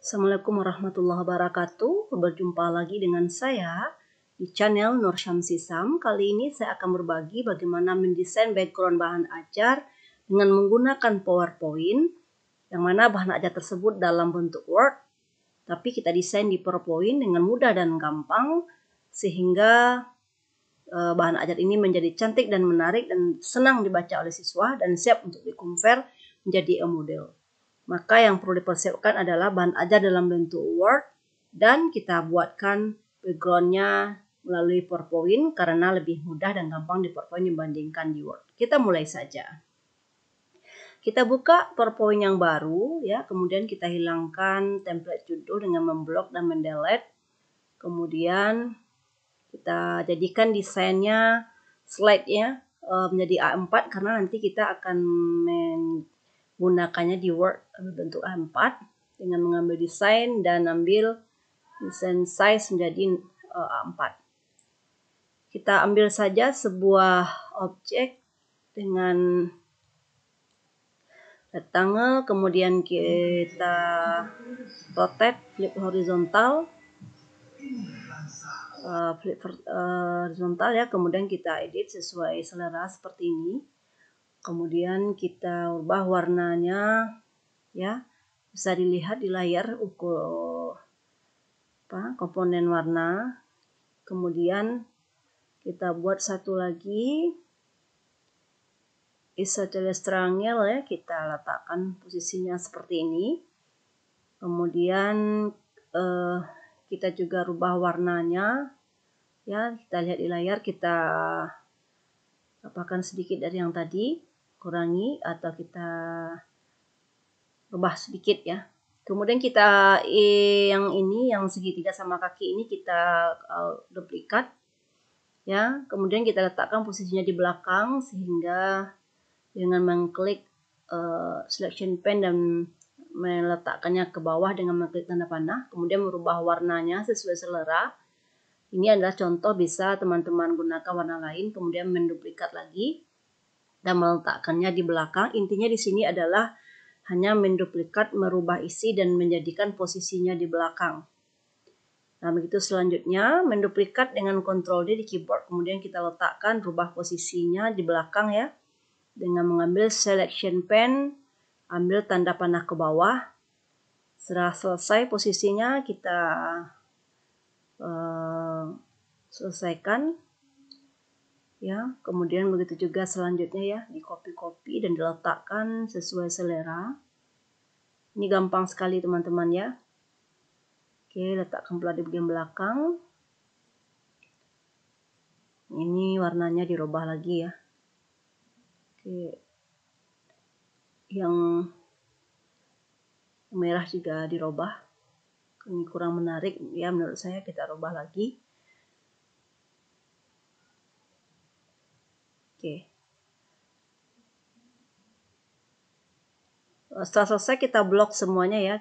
Assalamualaikum warahmatullahi wabarakatuh. Berjumpa lagi dengan saya di channel Nur Syamsisam. Kali ini saya akan berbagi bagaimana mendesain background bahan ajar dengan menggunakan PowerPoint yang mana bahan ajar tersebut dalam bentuk Word tapi kita desain di PowerPoint dengan mudah dan gampang sehingga eh, bahan ajar ini menjadi cantik dan menarik dan senang dibaca oleh siswa dan siap untuk dikompare menjadi e-model. Maka yang perlu dipersiapkan adalah bahan ajar dalam bentuk Word dan kita buatkan backgroundnya melalui PowerPoint karena lebih mudah dan gampang di PowerPoint dibandingkan di Word. Kita mulai saja. Kita buka PowerPoint yang baru ya, kemudian kita hilangkan template judul dengan memblok dan mendelete. Kemudian kita jadikan desainnya slide-nya eh, menjadi A4 karena nanti kita akan gunakannya di Word berbentuk A4 dengan mengambil desain dan ambil desain size menjadi eh, A4. Kita ambil saja sebuah objek dengan rectangle, kemudian kita rotate flip horizontal, eh, flip eh, horizontal ya, kemudian kita edit sesuai selera seperti ini. Kemudian kita ubah warnanya ya. Bisa dilihat di layar ukur apa komponen warna. Kemudian kita buat satu lagi isosceles triangle ya kita letakkan posisinya seperti ini kemudian eh, kita juga rubah warnanya ya kita lihat di layar kita apakan sedikit dari yang tadi kurangi atau kita rubah sedikit ya. Kemudian kita yang ini yang segitiga sama kaki ini kita uh, duplikat ya. Kemudian kita letakkan posisinya di belakang sehingga dengan mengklik uh, selection pen dan meletakkannya ke bawah dengan mengklik tanda panah, kemudian merubah warnanya sesuai selera. Ini adalah contoh bisa teman-teman gunakan warna lain kemudian menduplikat lagi dan meletakkannya di belakang. Intinya di sini adalah hanya menduplikat, merubah isi dan menjadikan posisinya di belakang. Nah, begitu selanjutnya menduplikat dengan Ctrl D di keyboard, kemudian kita letakkan rubah posisinya di belakang ya. Dengan mengambil selection pen, ambil tanda panah ke bawah. Setelah selesai posisinya kita uh, selesaikan ya kemudian begitu juga selanjutnya ya di copy-copy dan diletakkan sesuai selera ini gampang sekali teman-teman ya oke letakkan pula di bagian belakang ini warnanya dirubah lagi ya oke yang merah juga dirubah ini kurang menarik ya menurut saya kita rubah lagi Eh, setelah selesai kita blok semuanya ya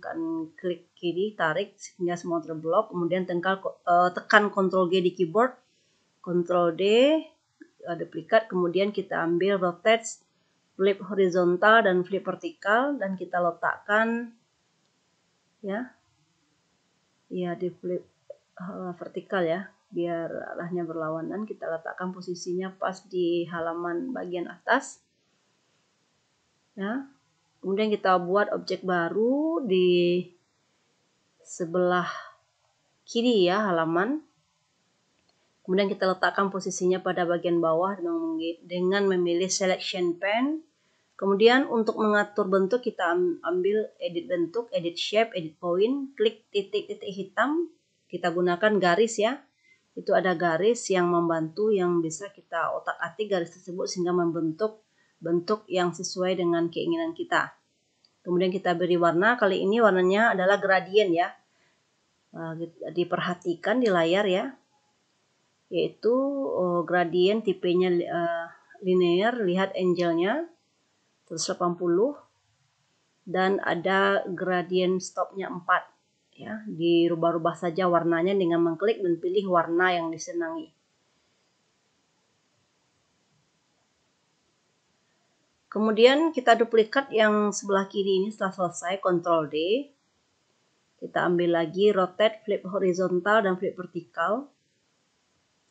akan klik kiri tarik sehingga semua terblok kemudian tekan eh, tekan Ctrl G di keyboard Ctrl D duplikat kemudian kita ambil rotate flip horizontal dan flip vertikal dan kita letakkan ya ya di flip uh, vertikal ya biar arahnya berlawanan kita letakkan posisinya pas di halaman bagian atas ya kemudian kita buat objek baru di sebelah kiri ya halaman kemudian kita letakkan posisinya pada bagian bawah dengan memilih selection pen kemudian untuk mengatur bentuk kita ambil edit bentuk edit shape edit point klik titik-titik hitam kita gunakan garis ya itu ada garis yang membantu yang bisa kita otak-atik garis tersebut sehingga membentuk bentuk yang sesuai dengan keinginan kita. Kemudian kita beri warna, kali ini warnanya adalah gradient ya. Eh, diperhatikan di layar ya, yaitu eh, gradient tipenya eh, linear, lihat angelnya, terus 80, dan ada gradien stopnya 4. Ya, dirubah-rubah saja warnanya dengan mengklik dan pilih warna yang disenangi. Kemudian kita duplikat yang sebelah kiri ini setelah selesai, Ctrl D. Kita ambil lagi rotate, flip horizontal, dan flip vertikal.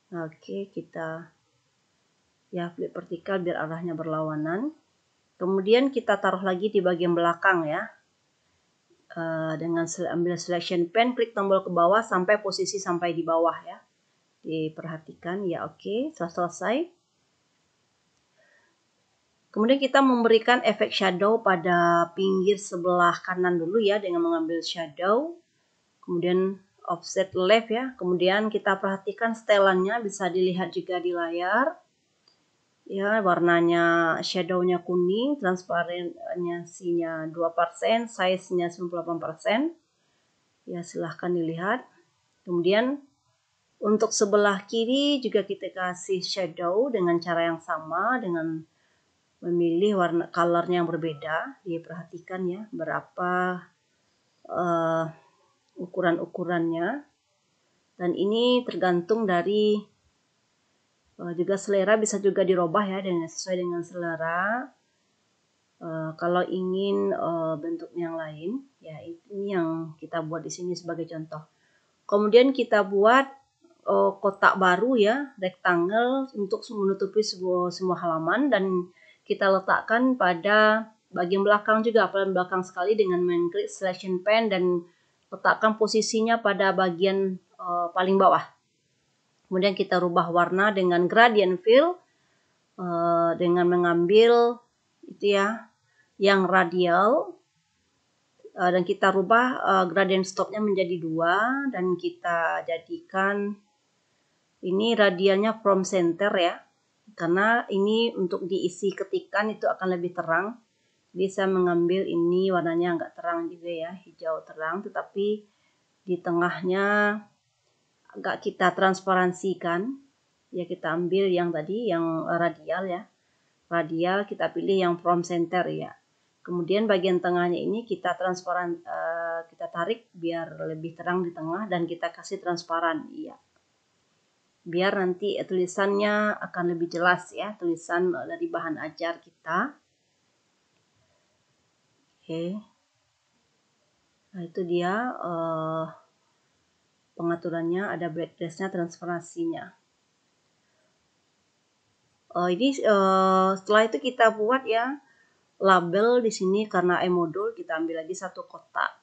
Oke, kita ya flip vertikal biar arahnya berlawanan. Kemudian kita taruh lagi di bagian belakang ya. Eh, dengan ambil selection pen, klik tombol ke bawah sampai posisi sampai di bawah ya. Diperhatikan, ya oke, okay. selesai Kemudian kita memberikan efek shadow pada pinggir sebelah kanan dulu ya dengan mengambil shadow. Kemudian offset left ya. Kemudian kita perhatikan setelannya bisa dilihat juga di layar. Ya, warnanya shadownya kuning, transparansinya 2%, size-nya 98%. Ya, silahkan dilihat. Kemudian untuk sebelah kiri juga kita kasih shadow dengan cara yang sama dengan memilih warna colornya yang berbeda perhatikan ya berapa uh, eh, ukuran ukurannya dan ini tergantung dari uh, juga selera bisa juga dirubah ya dengan sesuai dengan selera uh, kalau ingin uh, bentuk yang lain ya ini yang kita buat di sini sebagai contoh kemudian kita buat uh, kotak baru ya, rectangle untuk menutupi sebuah semua halaman dan kita letakkan pada bagian belakang juga paling belakang sekali dengan mengklik selection pen dan letakkan posisinya pada bagian uh, paling bawah. Kemudian kita rubah warna dengan gradient fill uh, dengan mengambil itu ya yang radial uh, dan kita rubah uh, gradient stopnya menjadi dua dan kita jadikan ini radialnya from center ya karena ini untuk diisi ketikan itu akan lebih terang bisa mengambil ini warnanya agak terang juga ya hijau terang tetapi di tengahnya agak kita transparansikan ya kita ambil yang tadi yang radial ya radial kita pilih yang from center ya kemudian bagian tengahnya ini kita transparan eh, kita tarik biar lebih terang di tengah dan kita kasih transparan iya biar nanti eh, tulisannya akan lebih jelas ya tulisan eh, dari bahan ajar kita oke nah itu dia uh, pengaturannya ada breakdressnya nya transformasinya uh, ini uh, setelah itu kita buat ya label di sini karena e modul kita ambil lagi satu kotak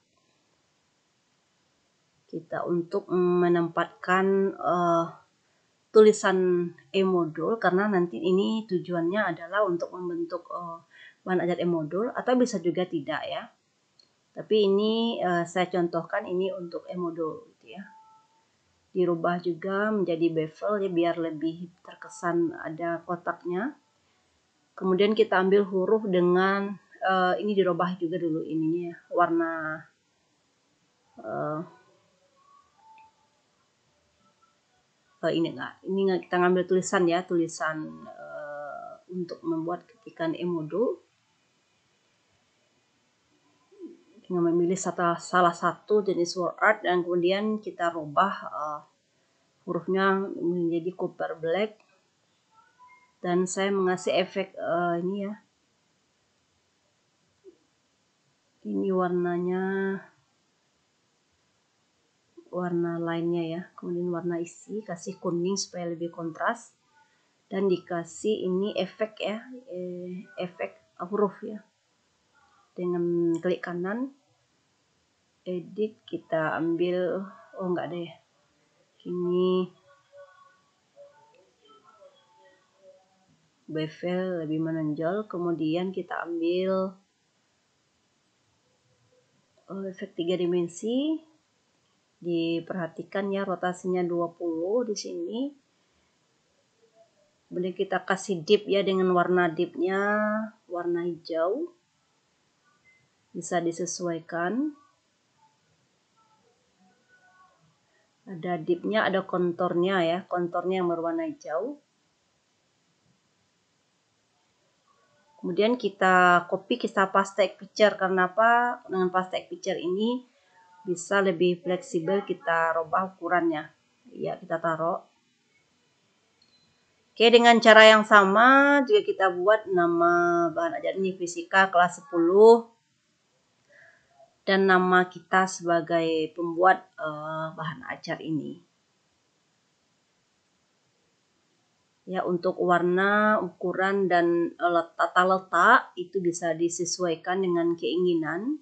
kita untuk menempatkan uh, tulisan e-modul karena nanti ini tujuannya adalah untuk membentuk uh, bahan ajar e-modul atau bisa juga tidak ya. Tapi ini uh, saya contohkan ini untuk e-modul gitu ya. Dirubah juga menjadi bevel ya biar lebih terkesan ada kotaknya. Kemudian kita ambil huruf dengan uh, ini dirubah juga dulu ininya warna uh, ini enggak ini enggak kita ngambil tulisan ya tulisan uh, untuk membuat ketikan emodo dengan memilih salah, salah satu jenis word art dan kemudian kita rubah uh, hurufnya menjadi copper black dan saya mengasih efek uh, ini ya ini warnanya warna lainnya ya kemudian warna isi kasih kuning supaya lebih kontras dan dikasih ini efek ya eh, efek huruf ya dengan klik kanan edit kita ambil oh enggak deh ya. ini bevel lebih menonjol kemudian kita ambil oh, efek tiga dimensi diperhatikan ya rotasinya 20 di sini kemudian kita kasih dip ya dengan warna dipnya warna hijau bisa disesuaikan ada dipnya ada kontornya ya kontornya yang berwarna hijau kemudian kita copy kita paste picture karena apa dengan paste picture ini bisa lebih fleksibel kita rubah ukurannya ya kita taruh Oke dengan cara yang sama juga kita buat nama bahan ajar ini fisika kelas 10 dan nama kita sebagai pembuat uh, bahan ajar ini. Ya, untuk warna, ukuran, dan uh, tata letak itu bisa disesuaikan dengan keinginan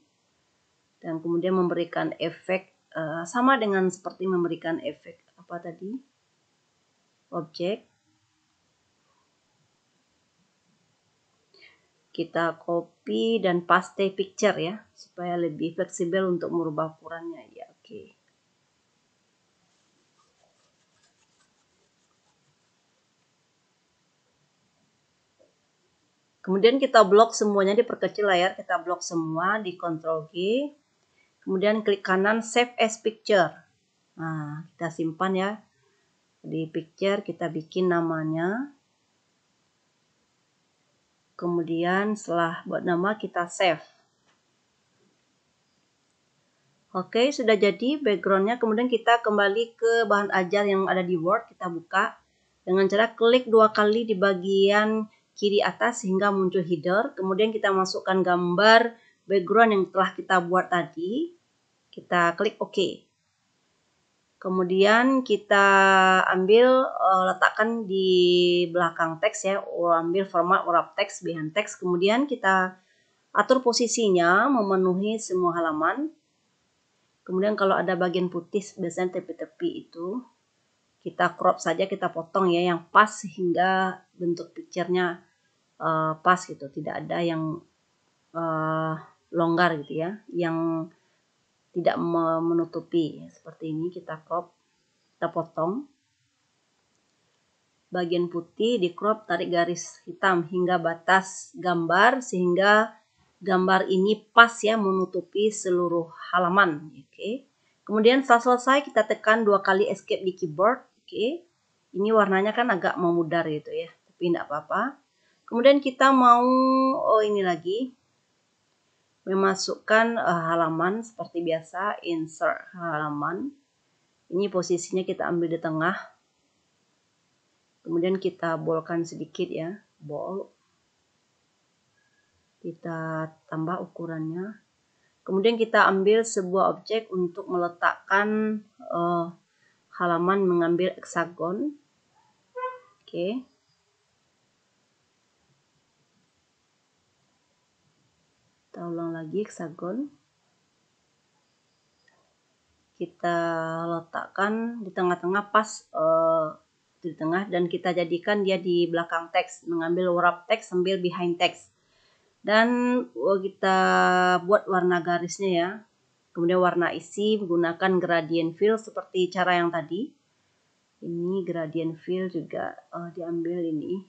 dan kemudian memberikan efek uh, sama dengan seperti memberikan efek apa tadi objek kita copy dan paste picture ya supaya lebih fleksibel untuk merubah ukurannya ya oke okay. kemudian kita blok semuanya diperkecil layar kita blok semua di Ctrl G Kemudian klik kanan save as picture. Nah, kita simpan ya. Di picture kita bikin namanya. Kemudian setelah buat nama kita save. Oke, sudah jadi backgroundnya. Kemudian kita kembali ke bahan ajar yang ada di Word. Kita buka dengan cara klik dua kali di bagian kiri atas sehingga muncul header. Kemudian kita masukkan gambar background yang telah kita buat tadi. Kita klik OK. Kemudian kita ambil uh, letakkan di belakang teks ya, oh, ambil format wrap teks, behind teks. Kemudian kita atur posisinya memenuhi semua halaman. Kemudian kalau ada bagian putih biasanya tepi-tepi itu kita crop saja, kita potong ya yang pas hingga bentuk picture-nya uh, pas gitu, tidak ada yang uh, longgar gitu ya yang tidak menutupi seperti ini kita crop kita potong bagian putih di crop tarik garis hitam hingga batas gambar sehingga gambar ini pas ya menutupi seluruh halaman oke okay. kemudian setelah selesai kita tekan dua kali escape di keyboard oke okay. ini warnanya kan agak memudar gitu ya tapi tidak apa-apa kemudian kita mau oh ini lagi memasukkan uh, halaman seperti biasa insert halaman ini posisinya kita ambil di tengah kemudian kita bolkan sedikit ya bol kita tambah ukurannya kemudian kita ambil sebuah objek untuk meletakkan uh, halaman mengambil heksagon oke okay. kita ulang lagi heksagon kita letakkan di tengah-tengah pas uh, di tengah dan kita jadikan dia di belakang teks mengambil wrap teks sambil behind teks dan eh, kita buat warna garisnya ya kemudian warna isi menggunakan gradient fill seperti cara yang tadi ini gradient fill juga uh, diambil ini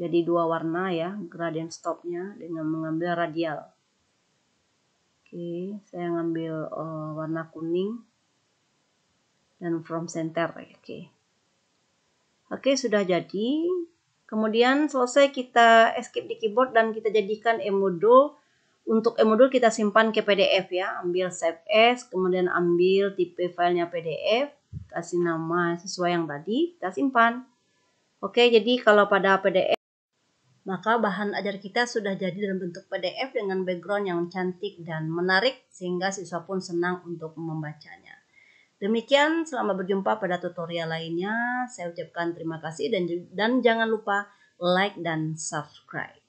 jadi dua warna ya gradient stopnya dengan mengambil radial oke saya ngambil uh, warna kuning dan from center oke oke sudah jadi kemudian selesai kita escape di keyboard dan kita jadikan e untuk e kita simpan ke PDF ya ambil save as kemudian ambil tipe filenya PDF kasih nama sesuai yang tadi kita simpan oke jadi kalau pada PDF maka bahan ajar kita sudah jadi dalam bentuk PDF dengan background yang cantik dan menarik sehingga siswa pun senang untuk membacanya. Demikian selamat berjumpa pada tutorial lainnya, saya ucapkan terima kasih dan dan jangan lupa like dan subscribe.